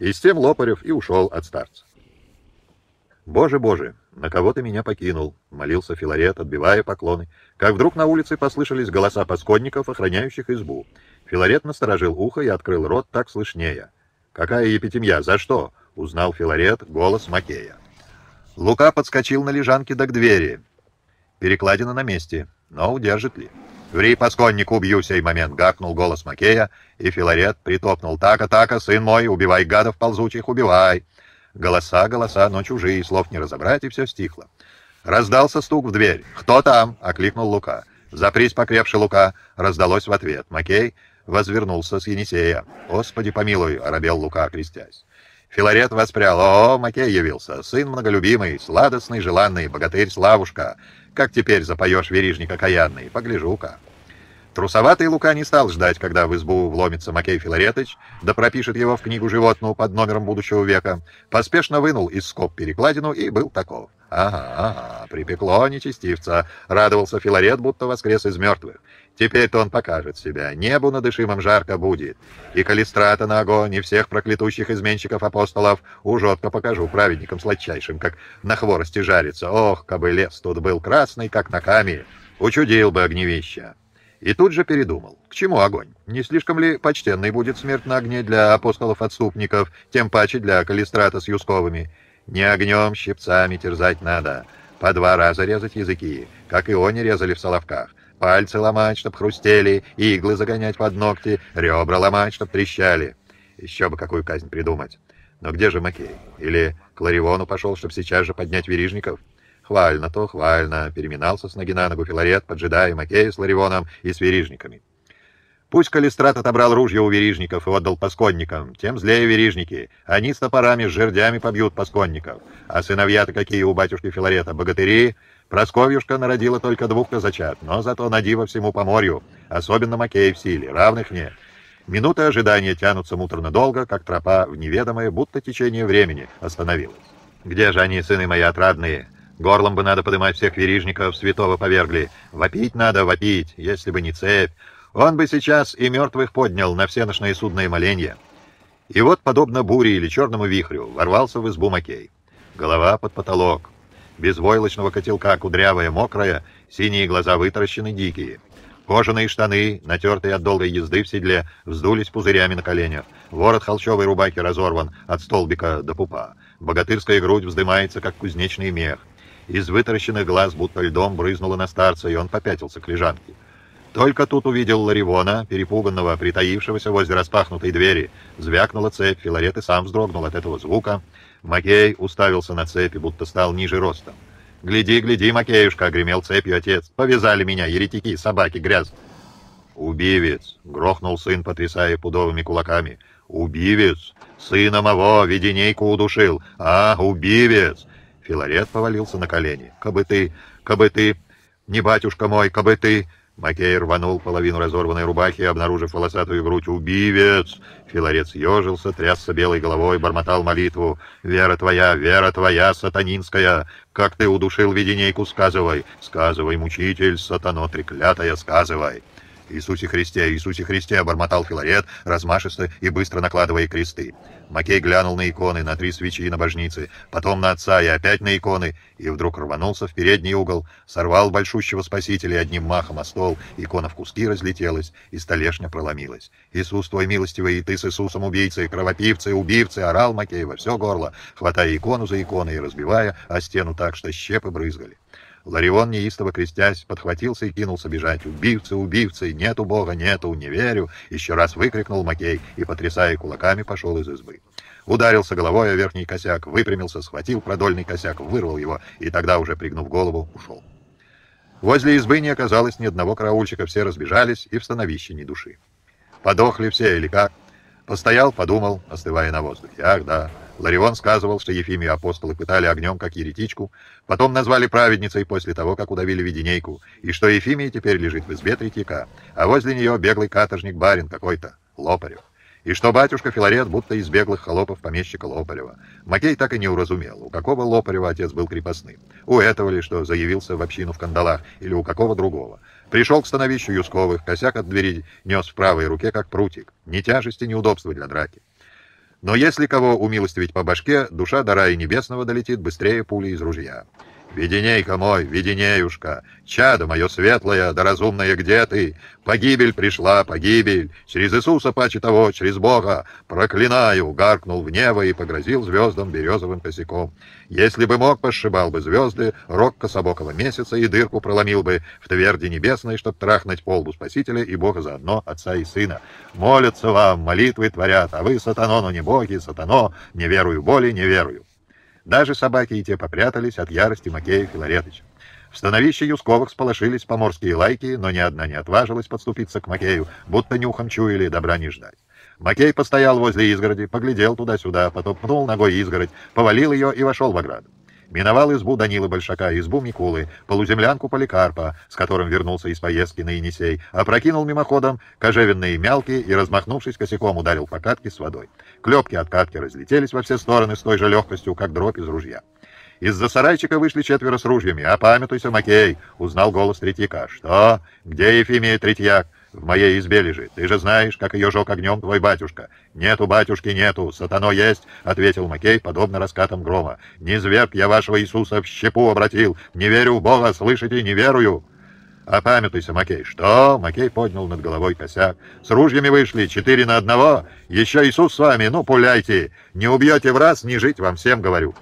И с тем Лопарев и ушел от старца. «Боже, боже, на кого ты меня покинул?» — молился Филарет, отбивая поклоны. Как вдруг на улице послышались голоса подскодников, охраняющих избу. Филарет насторожил ухо и открыл рот так слышнее. «Какая епитемья? За что?» — узнал Филарет голос Макея. Лука подскочил на лежанке до к двери. Перекладина на месте, но удержит ли? «Ври, посконник, убью сей момент!» — гакнул голос Макея, и Филарет притопнул. «Така, така, сын мой, убивай гадов ползучих, убивай!» Голоса, голоса, но чужие, слов не разобрать, и все стихло. Раздался стук в дверь. «Кто там?» — окликнул Лука. «Запрись покрепше, Лука!» — раздалось в ответ. Макей возвернулся с Енисея. «Господи помилуй!» — оробел Лука, крестясь. Филарет воспрял. «О, Макей явился! Сын многолюбимый, сладостный, желанный, богатырь Славушка! Как теперь запоешь верижник окаянный? Погляжу-ка!» Трусоватый Лука не стал ждать, когда в избу вломится Макей Филаретович, да пропишет его в книгу животную под номером будущего века. Поспешно вынул из скоб перекладину и был таков. «Ага, ага, припекло нечестивца», — радовался Филарет, будто воскрес из мертвых. Теперь-то он покажет себя. Небу над Ишимом жарко будет. И калистрата на огонь, и всех проклятущих изменщиков апостолов ужотко покажу праведникам сладчайшим, как на хворости жарится. Ох, кабы лес тут был красный, как на каме. Учудил бы огневища. И тут же передумал. К чему огонь? Не слишком ли почтенный будет смерть на огне для апостолов-отступников, тем паче для калистрата с Юсковыми? Не огнем, щипцами терзать надо. По два раза резать языки, как и они резали в Соловках пальцы ломать, чтоб хрустели, иглы загонять под ногти, ребра ломать, чтоб трещали. Еще бы какую казнь придумать. Но где же Макей? Или к Ларивону пошел, чтоб сейчас же поднять верижников? Хвально то, хвально, переминался с ноги на ногу Филарет, поджидая Макея с Ларивоном и с верижниками. Пусть Калистрат отобрал ружье у верижников и отдал пасконникам, тем злее верижники. Они с топорами, с жердями побьют пасконников. А сыновья-то какие у батюшки Филарета, богатыри? Просковьюшка народила только двух казачат, но зато на диво всему поморью, особенно Макеев силе, равных мне. Минуты ожидания тянутся муторно долго, как тропа в неведомое, будто течение времени остановилось. Где же они, сыны мои отрадные? Горлом бы надо подымать всех верижников, святого повергли. Вопить надо, вопить, если бы не цепь. Он бы сейчас и мертвых поднял на всеношное судное моленье. И вот, подобно буре или черному вихрю, ворвался в избу Макей. Голова под потолок, без войлочного котелка, кудрявая, мокрая, синие глаза вытаращены, дикие. Кожаные штаны, натертые от долгой езды в седле, вздулись пузырями на коленях. Ворот холщовой рубахи разорван от столбика до пупа. Богатырская грудь вздымается, как кузнечный мех. Из вытаращенных глаз будто льдом брызнуло на старца, и он попятился к лежанке. Только тут увидел Ларивона, перепуганного, притаившегося возле распахнутой двери. Звякнула цепь, Филарет и сам вздрогнул от этого звука. Макей уставился на цепи, будто стал ниже ростом. «Гляди, гляди, Макеюшка!» — гремел цепью отец. «Повязали меня, еретики, собаки, грязь!» «Убивец!» — грохнул сын, потрясая пудовыми кулаками. «Убивец! Сына моего, веденейку удушил! А, убивец!» Филарет повалился на колени. «Кабы ты, кабы ты, не батюшка мой, кабы ты!» Макей рванул половину разорванной рубахи, обнаружив волосатую грудь. «Убивец!» Филарец ежился, трясся белой головой, бормотал молитву. «Вера твоя, вера твоя, сатанинская! Как ты удушил виденейку, сказывай! Сказывай, мучитель, сатано треклятая, сказывай!» «Иисусе Христе! Иисусе Христе!» — бормотал Филарет, размашисто и быстро накладывая кресты. Макей глянул на иконы, на три свечи и на божницы, потом на отца и опять на иконы, и вдруг рванулся в передний угол, сорвал большущего спасителя одним махом о стол, икона в куски разлетелась, и столешня проломилась. «Иисус твой милостивый, и ты с Иисусом убийцей, кровопивцы, убивцей, орал Макей во все горло, хватая икону за иконой и разбивая о стену так, что щепы брызгали. Ларион, неистово крестясь, подхватился и кинулся бежать. «Убивцы, убивцы! Нету бога, нету, не верю!» Еще раз выкрикнул Макей и, потрясая кулаками, пошел из избы. Ударился головой о верхний косяк, выпрямился, схватил продольный косяк, вырвал его и тогда, уже пригнув голову, ушел. Возле избы не оказалось ни одного караульщика, все разбежались и в становище ни души. Подохли все или как? Постоял, подумал, остывая на воздухе. Ах, да, Ларион сказывал, что Ефимию апостолы пытали огнем, как еретичку, потом назвали праведницей после того, как удавили веденейку, и что Ефимия теперь лежит в избе Третьяка, а возле нее беглый каторжник-барин какой-то, Лопарев. И что батюшка Филарет будто из беглых холопов помещика Лопарева. Макей так и не уразумел, у какого Лопарева отец был крепостным. У этого ли, что заявился в общину в кандалах, или у какого другого. Пришел к становищу Юсковых, косяк от двери нес в правой руке, как прутик. Ни тяжести, ни удобства для драки. Но если кого умилостивить по башке, душа до рая небесного долетит быстрее пули из ружья. Веденейка мой, веденеюшка, чадо мое светлое, да разумное, где ты? Погибель пришла, погибель, через Иисуса паче того, через Бога, проклинаю, гаркнул в небо и погрозил звездам березовым косяком. Если бы мог, пошибал бы звезды, рог кособокого месяца и дырку проломил бы в тверди небесной, чтоб трахнуть полбу Спасителя и Бога заодно, Отца и Сына. Молятся вам, молитвы творят, а вы, сатанону не боги, сатано, не верую боли, не верую. Даже собаки и те попрятались от ярости Макея Филаретыча. В становище Юсковых сполошились поморские лайки, но ни одна не отважилась подступиться к Макею, будто нюхом чуяли добра не ждать. Макей постоял возле изгороди, поглядел туда-сюда, потом пнул ногой изгородь, повалил ее и вошел в ограду. Миновал избу Данила Большака, избу Микулы, полуземлянку Поликарпа, с которым вернулся из поездки на Енисей, опрокинул мимоходом кожевенные мялки и, размахнувшись косяком, ударил по катке с водой. Клепки от катки разлетелись во все стороны с той же легкостью, как дробь из ружья. Из-за сарайчика вышли четверо с ружьями. «Опамятуйся, «А Макей!» — узнал голос Третьяка. «Что? Где Ефимия Третьяк?» в моей избе лежит. Ты же знаешь, как ее жег огнем твой батюшка. Нету, батюшки, нету. Сатано есть, — ответил Макей, подобно раскатам грома. Не зверг я вашего Иисуса в щепу обратил. Не верю в Бога, слышите, не верую. «Опамятуйся, Макей!» «Что?» — Макей поднял над головой косяк. «С ружьями вышли, четыре на одного! Еще Иисус с вами! Ну, пуляйте! Не убьете в раз, не жить вам всем, говорю!»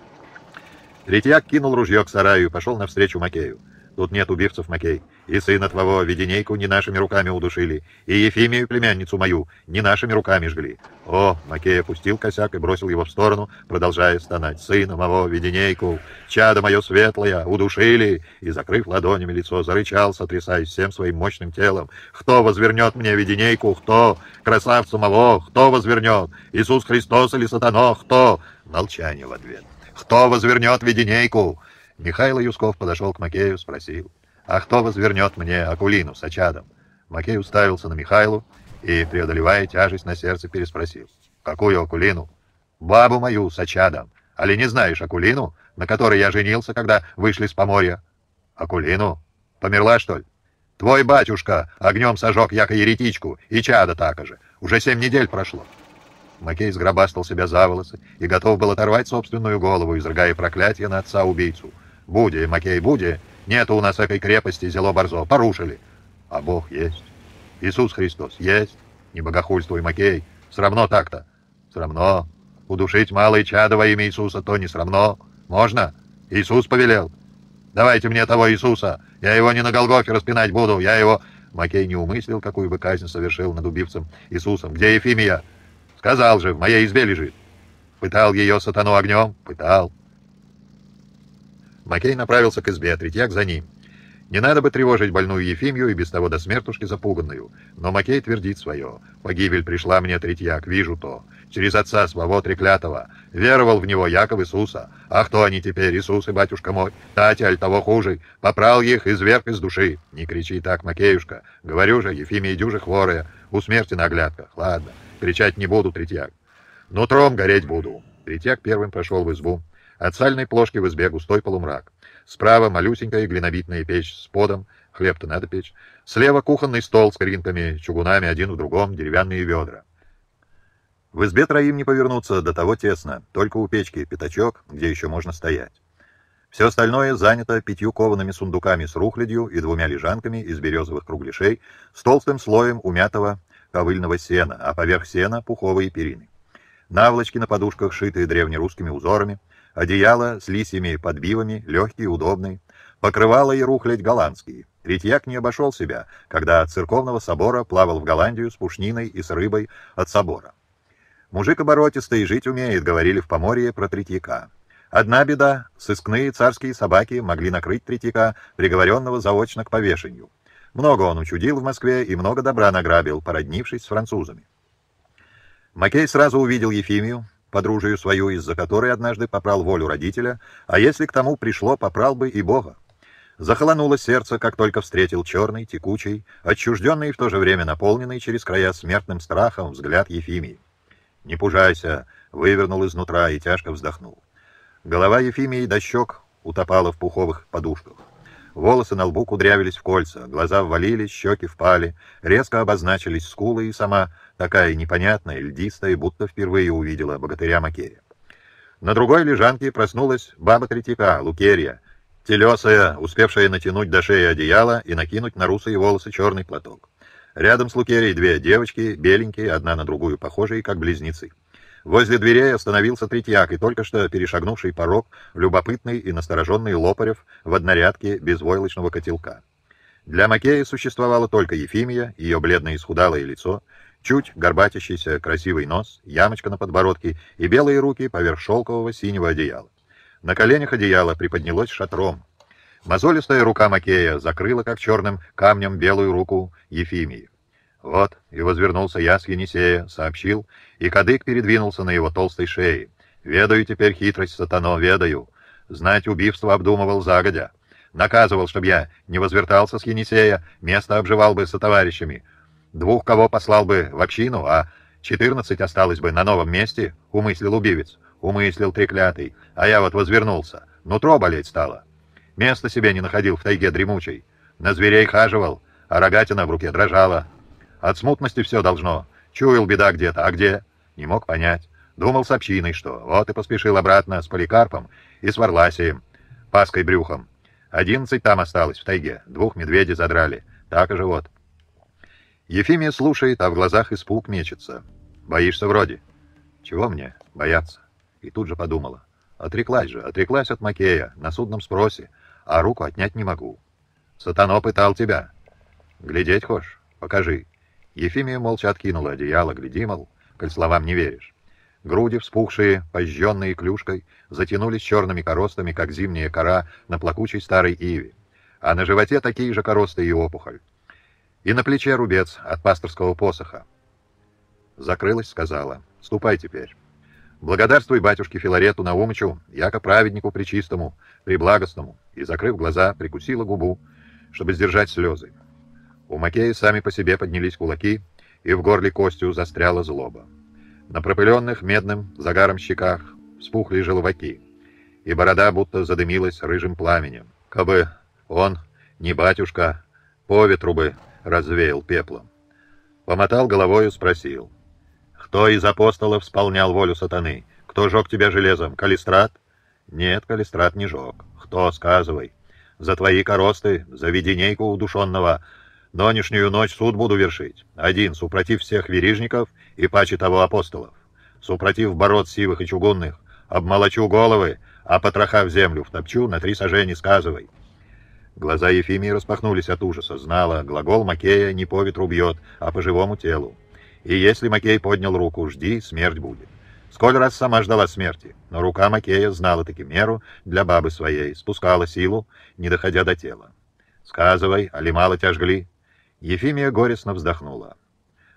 Третьяк кинул ружье к сараю и пошел навстречу Макею. «Тут нет убивцев, Макей и сына твоего Веденейку не нашими руками удушили, и Ефимию, племянницу мою, не нашими руками жгли». О, Макей опустил косяк и бросил его в сторону, продолжая стонать. «Сына моего Веденейку, чадо мое светлое, удушили!» И, закрыв ладонями лицо, зарычал, сотрясаясь всем своим мощным телом. «Кто возвернет мне Веденейку? Кто? Красавцу моего? Кто возвернет? Иисус Христос или сатано? Кто?» Молчание в ответ. «Кто возвернет Веденейку?» Михаил Юсков подошел к Макею, спросил. «А кто возвернет мне Акулину с Ачадом?» Макей уставился на Михайлу и, преодолевая тяжесть на сердце, переспросил. «Какую Акулину?» «Бабу мою с Ачадом. Али не знаешь Акулину, на которой я женился, когда вышли с поморья?» «Акулину? Померла, что ли?» «Твой батюшка огнем сожег яко еретичку, и чада так же. Уже семь недель прошло». Макей сгробастал себя за волосы и готов был оторвать собственную голову, изрыгая проклятие на отца-убийцу. «Буди, Макей, буди!» Нету у нас этой крепости, зело борзо. Порушили. А Бог есть. Иисус Христос есть. Не богохульствуй, Макей. Срамно так-то. Срамно. Удушить малое чадо во имя Иисуса, то не срамно. Можно? Иисус повелел. Давайте мне того Иисуса. Я его не на Голгофе распинать буду. Я его... Макей не умыслил, какую бы казнь совершил над убивцем Иисусом. Где Ефимия? Сказал же, в моей избе лежит. Пытал ее сатану огнем? Пытал. Макей направился к избе, а Третьяк за ним. Не надо бы тревожить больную Ефимью и без того до смертушки запуганную. Но Макей твердит свое. «Погибель пришла мне, Третьяк, вижу то. Через отца своего треклятого. Веровал в него Яков Иисуса. А кто они теперь, Иисус и батюшка мой? Татя, аль того хуже. Попрал их изверг из души. Не кричи так, Макеюшка. Говорю же, Ефимия и дюжи хворая. У смерти на оглядках. Ладно, кричать не буду, Третьяк. Но тром гореть буду». Третьяк первым пошел в избу. От сальной плошки в избе густой полумрак. Справа малюсенькая глинобитная печь с подом, хлеб-то надо печь. Слева кухонный стол с коринками, чугунами один в другом, деревянные ведра. В избе троим не повернуться, до того тесно, только у печки пятачок, где еще можно стоять. Все остальное занято пятью коваными сундуками с рухлядью и двумя лежанками из березовых кругляшей с толстым слоем умятого ковыльного сена, а поверх сена — пуховые перины. Наволочки на подушках, шитые древнерусскими узорами — Одеяло с лисьими подбивами, легкий, удобный. Покрывало и рухлядь голландские. Третьяк не обошел себя, когда от церковного собора плавал в Голландию с пушниной и с рыбой от собора. «Мужик оборотистый жить умеет», — говорили в Поморье про Третьяка. Одна беда — сыскные царские собаки могли накрыть Третьяка, приговоренного заочно к повешению. Много он учудил в Москве и много добра награбил, породнившись с французами. Макей сразу увидел Ефимию, подружию свою, из-за которой однажды попрал волю родителя, а если к тому пришло, попрал бы и Бога. Захолонуло сердце, как только встретил черный, текучий, отчужденный и в то же время наполненный через края смертным страхом взгляд Ефимии. «Не пужайся!» — вывернул изнутра и тяжко вздохнул. Голова Ефимии до щек утопала в пуховых подушках. Волосы на лбу кудрявились в кольца, глаза ввалились, щеки впали, резко обозначились скулы и сама, такая непонятная, льдистая, будто впервые увидела богатыря Макерия. На другой лежанке проснулась баба Третьяка, Лукерия, телесая, успевшая натянуть до шеи одеяло и накинуть на русые волосы черный платок. Рядом с Лукерией две девочки, беленькие, одна на другую похожие, как близнецы. Возле дверей остановился Третьяк и только что перешагнувший порог, любопытный и настороженный Лопарев в однорядке без войлочного котелка. Для Макея существовала только Ефимия, ее бледное исхудалое лицо, чуть горбатящийся красивый нос, ямочка на подбородке и белые руки поверх шелкового синего одеяла. На коленях одеяло приподнялось шатром. Мозолистая рука Макея закрыла, как черным камнем, белую руку Ефимии. «Вот», — и возвернулся я с Енисея, сообщил, и кадык передвинулся на его толстой шее. «Ведаю теперь хитрость, сатано, ведаю. Знать убийство обдумывал загодя. Наказывал, чтобы я не возвертался с Енисея, место обживал бы со товарищами. Двух кого послал бы в общину, а четырнадцать осталось бы на новом месте», — умыслил убивец. Умыслил треклятый, а я вот возвернулся. Нутро болеть стало. Места себе не находил в тайге дремучей. На зверей хаживал, а рогатина в руке дрожала. От смутности все должно. Чуял беда где-то, а где? Не мог понять. Думал с общиной, что. Вот и поспешил обратно с Поликарпом и с Варласием, паской брюхом. Одиннадцать там осталось, в тайге. Двух медведей задрали. Так и живот. Ефимия слушает, а в глазах испуг мечется. «Боишься вроде». «Чего мне? Бояться?» И тут же подумала. «Отреклась же, отреклась от Макея, на судном спросе, а руку отнять не могу». «Сатано пытал тебя». «Глядеть хочешь? Покажи». Ефимия молча откинула одеяло, гляди, мол, коль словам не веришь. Груди, вспухшие, пожженные клюшкой, затянулись черными коростами, как зимняя кора на плакучей старой иве. А на животе такие же коросты и опухоль. И на плече рубец от пасторского посоха. Закрылась, сказала. «Ступай теперь. Благодарствуй батюшке Филарету Наумычу, яко праведнику причистому, приблагостному». И, закрыв глаза, прикусила губу, чтобы сдержать слезы. У Макея сами по себе поднялись кулаки, и в горле костью застряла злоба. На пропыленных медным загаром щеках вспухли желваки, и борода будто задымилась рыжим пламенем. Кабы он, не батюшка, по ветру бы развеял пеплом. Помотал головою, спросил. «Кто из апостолов исполнял волю сатаны? Кто жег тебя железом? Калистрат?» «Нет, Калистрат не жег. Кто, сказывай. За твои коросты, за веденейку удушенного, Нонешнюю ночь суд буду вершить. Один, супротив всех верижников и паче того апостолов. Супротив бород сивых и чугунных. Обмолочу головы, а потроха в землю втопчу, на три сажени сказывай. Глаза Ефимии распахнулись от ужаса. Знала, глагол Макея не по ветру бьет, а по живому телу. И если Макей поднял руку, жди, смерть будет. Сколь раз сама ждала смерти, но рука Макея знала таки меру для бабы своей, спускала силу, не доходя до тела. «Сказывай, алимала тяжгли, Ефимия горестно вздохнула.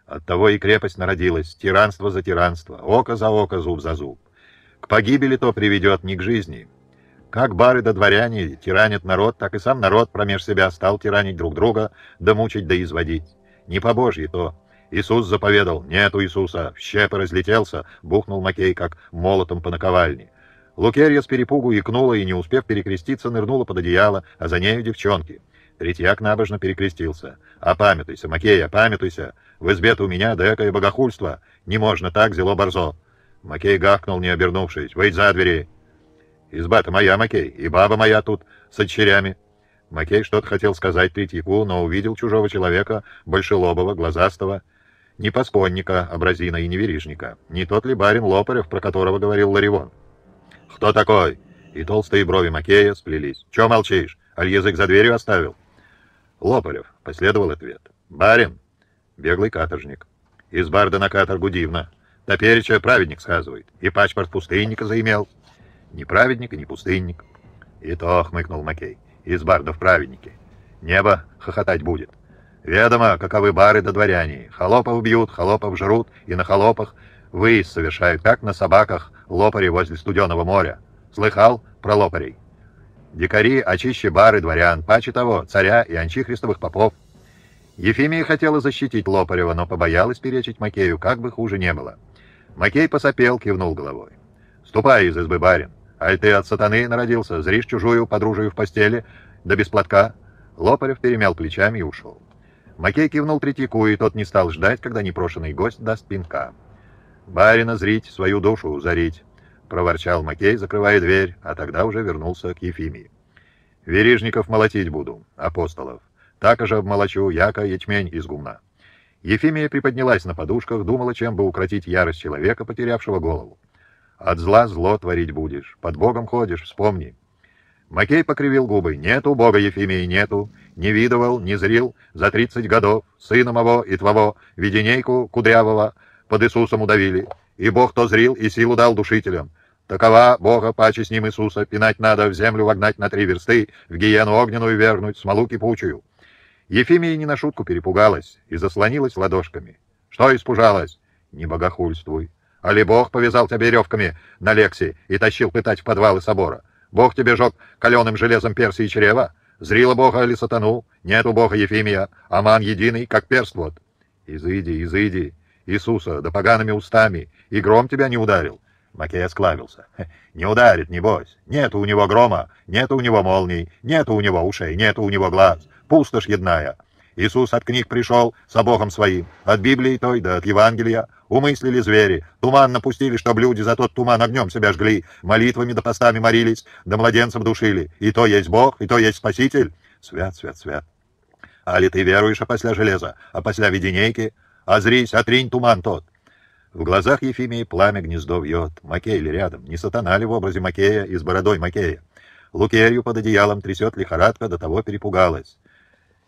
Оттого и крепость народилась, тиранство за тиранство, око за око, зуб за зуб. К погибели то приведет не к жизни. Как бары да дворяне тиранят народ, так и сам народ промеж себя стал тиранить друг друга, да мучить, да изводить. Не по Божьей то. Иисус заповедал, нету Иисуса, в щепы разлетелся, бухнул Макей, как молотом по наковальне. Лукерья с перепугу икнула и, не успев перекреститься, нырнула под одеяло, а за нею девчонки — Третьяк набожно перекрестился. «Опамятуйся, Макей, опамятуйся! В избе-то у меня да экое богохульство! Не можно так, зело борзо!» Макей гахкнул, не обернувшись. «Выйдь за двери!» «Изба-то моя, Макей, и баба моя тут, с очерями!» Макей что-то хотел сказать Третьяку, но увидел чужого человека, большелобого, глазастого, не поспонника, образина и неверижника. Не тот ли барин Лопарев, про которого говорил Ларивон? «Кто такой?» И толстые брови Макея сплелись. «Че молчишь? Аль язык за дверью оставил?» Лопарев, последовал ответ. Барин, беглый каторжник. Из барда на каторгу дивно. Топереча праведник сказывает. И пачпорт пустынника заимел. Ни праведник, ни пустынник. И то хмыкнул Макей. Из барда в праведнике. Небо хохотать будет. Ведомо, каковы бары да дворяне. Холопов бьют, холопов жрут, и на холопах выезд совершают, как на собаках лопари возле студеного моря. Слыхал про лопарей? Дикари очище а бары дворян, паче того, царя и анчихристовых попов. Ефимия хотела защитить Лопарева, но побоялась перечить Макею, как бы хуже не было. Макей посопел, кивнул головой. «Ступай из избы, барин. Аль ты от сатаны народился, зришь чужую подружию в постели, да без платка». Лопарев перемял плечами и ушел. Макей кивнул Третьяку, и тот не стал ждать, когда непрошенный гость даст пинка. «Барина зрить, свою душу узорить проворчал Макей, закрывая дверь, а тогда уже вернулся к Ефимии. «Верижников молотить буду, апостолов. Так же обмолочу яка ячмень из гумна». Ефимия приподнялась на подушках, думала, чем бы укротить ярость человека, потерявшего голову. «От зла зло творить будешь, под Богом ходишь, вспомни». Макей покривил губы. «Нету Бога, Ефимии, нету. Не видывал, не зрил за тридцать годов. Сына моего и твоего, веденейку кудрявого, под Иисусом удавили. И Бог то зрил, и силу дал душителям. Такова Бога, паче с ним Иисуса, пинать надо, в землю вогнать на три версты, в гиену огненную вернуть, смолу кипучую. Ефимия не на шутку перепугалась и заслонилась ладошками. Что испужалась? Не богохульствуй. ли Бог повязал тебя веревками на лексе и тащил пытать в подвалы собора. Бог тебе жег каленым железом перси и чрева? Зрила Бога или сатану? Нету Бога Ефимия, аман единый, как перст вот. Изыди, изыди, Иисуса, да погаными устами, и гром тебя не ударил. Макей склавился. «Не ударит, небось. Нету у него грома, нету у него молний, нету у него ушей, нету у него глаз. Пустошь едная. Иисус от книг пришел с Богом своим, от Библии той да от Евангелия. Умыслили звери, туман напустили, чтоб люди за тот туман огнем себя жгли, молитвами да постами морились, да младенцев душили. И то есть Бог, и то есть Спаситель. Свят, свят, свят. Али ты веруешь, а после железа, а после веденейки, Озрись, отринь туман тот. В глазах Ефимии пламя гнездо вьет. Макей ли рядом? Не сатана ли в образе Макея и с бородой Макея? Лукерью под одеялом трясет лихорадка, до того перепугалась.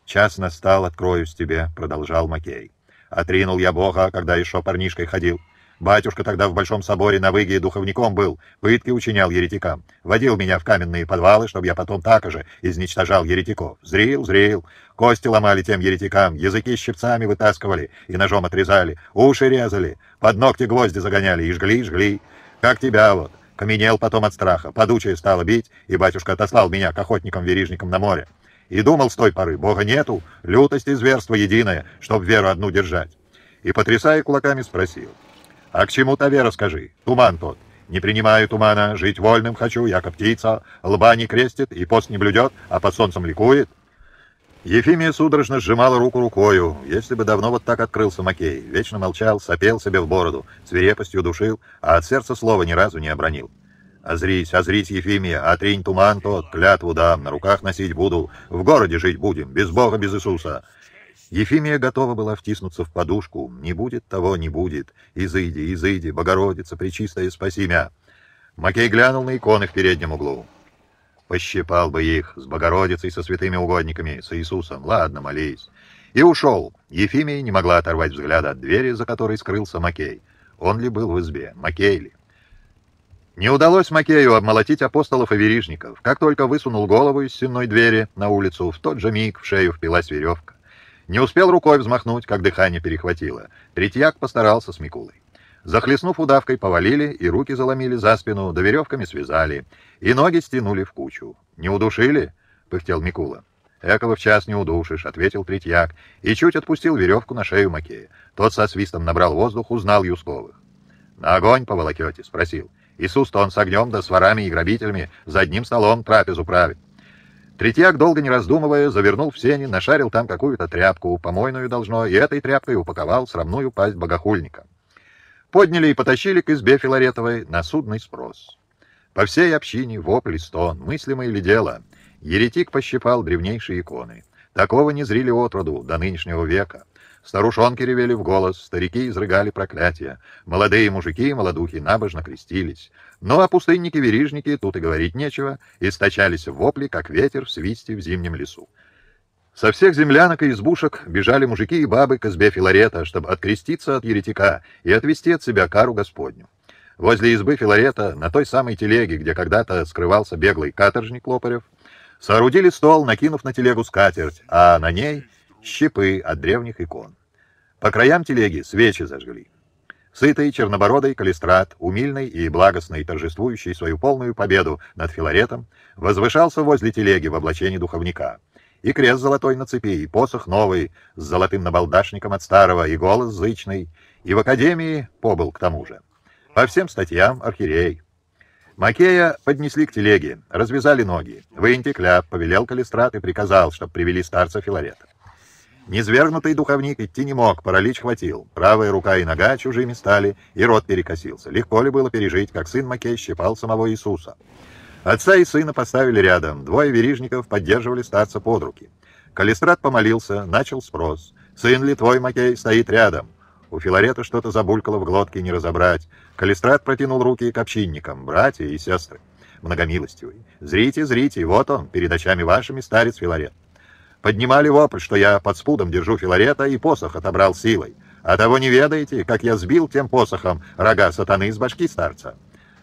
«Час настал, откроюсь тебе», — продолжал Макей. «Отринул я Бога, когда еще парнишкой ходил». Батюшка тогда в Большом соборе на выге духовником был, пытки учинял еретикам. Водил меня в каменные подвалы, чтобы я потом так же изничтожал еретиков. Зрил, зрил. Кости ломали тем еретикам, языки щипцами вытаскивали и ножом отрезали, уши резали, под ногти гвозди загоняли и жгли, жгли. Как тебя вот. Каменел потом от страха, подучая стала бить, и батюшка отослал меня к охотникам-верижникам на море. И думал с той поры, Бога нету, лютость и зверство единое, чтоб веру одну держать. И, потрясая кулаками, спросил — а к чему таве расскажи, туман тот. Не принимаю тумана, жить вольным хочу, яко птица, лба не крестит и пост не блюдет, а под солнцем ликует. Ефимия судорожно сжимала руку рукою. Если бы давно вот так открылся Макей, вечно молчал, сопел себе в бороду, свирепостью душил, а от сердца слова ни разу не обронил. «Озрись, озрись, Ефимия, отринь туман тот, клятву дам, на руках носить буду, в городе жить будем, без Бога, без Иисуса. Ефимия готова была втиснуться в подушку. «Не будет того, не будет. Изыди, изыди, Богородица, Пречистая, спаси меня!» Макей глянул на иконы в переднем углу. «Пощипал бы их с Богородицей, со святыми угодниками, с Иисусом. Ладно, молись». И ушел. Ефимия не могла оторвать взгляда от двери, за которой скрылся Макей. Он ли был в избе? Макей ли? Не удалось Макею обмолотить апостолов и верижников. Как только высунул голову из сенной двери на улицу, в тот же миг в шею впилась веревка. Не успел рукой взмахнуть, как дыхание перехватило. Третьяк постарался с Микулой. Захлестнув удавкой, повалили, и руки заломили за спину, да веревками связали, и ноги стянули в кучу. «Не удушили?» — пыхтел Микула. «Экого в час не удушишь», — ответил Третьяк, и чуть отпустил веревку на шею Макея. Тот со свистом набрал воздух, узнал Юсковых. «На огонь поволокете?» — спросил. «Иисус-то он с огнем да с ворами и грабителями за одним столом трапезу правит». Третьяк, долго не раздумывая, завернул в сени, нашарил там какую-то тряпку, помойную должно, и этой тряпкой упаковал срамную пасть богохульника. Подняли и потащили к избе Филаретовой на судный спрос. По всей общине вопли стон, мыслимое ли дело. Еретик пощипал древнейшие иконы. Такого не зрили отроду до нынешнего века. Старушонки ревели в голос, старики изрыгали проклятия. Молодые мужики и молодухи набожно крестились. Но ну, о а пустынники-верижники, тут и говорить нечего, источались в вопли, как ветер в свисте в зимнем лесу. Со всех землянок и избушек бежали мужики и бабы к избе Филарета, чтобы откреститься от еретика и отвести от себя кару Господню. Возле избы Филарета, на той самой телеге, где когда-то скрывался беглый каторжник Лопарев, соорудили стол, накинув на телегу скатерть, а на ней щепы от древних икон. По краям телеги свечи зажгли. Сытый, чернобородый Калистрат, умильный и благостный, торжествующий свою полную победу над Филаретом, возвышался возле телеги в облачении духовника. И крест золотой на цепи, и посох новый, с золотым набалдашником от старого, и голос зычный, и в академии побыл к тому же. По всем статьям архиерей. Макея поднесли к телеге, развязали ноги. Выньте кляп, повелел Калистрат и приказал, чтоб привели старца Филарета. Незвергнутый духовник идти не мог, паралич хватил. Правая рука и нога чужими стали, и рот перекосился. Легко ли было пережить, как сын Макей щипал самого Иисуса? Отца и сына поставили рядом, двое верижников поддерживали старца под руки. Калистрат помолился, начал спрос. «Сын ли твой, Макей, стоит рядом?» У Филарета что-то забулькало в глотке, не разобрать. Калистрат протянул руки к общинникам, братья и сестры. Многомилостивый. «Зрите, зрите, вот он, перед очами вашими старец Филарет» поднимали вопль, что я под спудом держу Филарета и посох отобрал силой. А того не ведаете, как я сбил тем посохом рога сатаны из башки старца.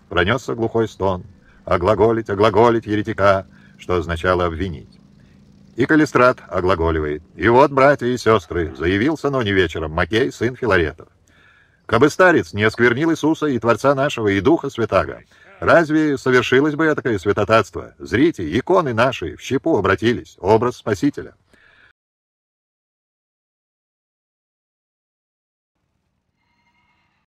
Пронесся глухой стон. Оглаголить, оглаголить еретика, что означало обвинить. И Калистрат оглаголивает. И вот, братья и сестры, заявился, но не вечером, Макей, сын Филаретов. Кабы старец не осквернил Иисуса и Творца нашего, и Духа Святаго, Разве совершилось бы такое святотатство? Зрите, иконы наши в щепу обратились, образ Спасителя.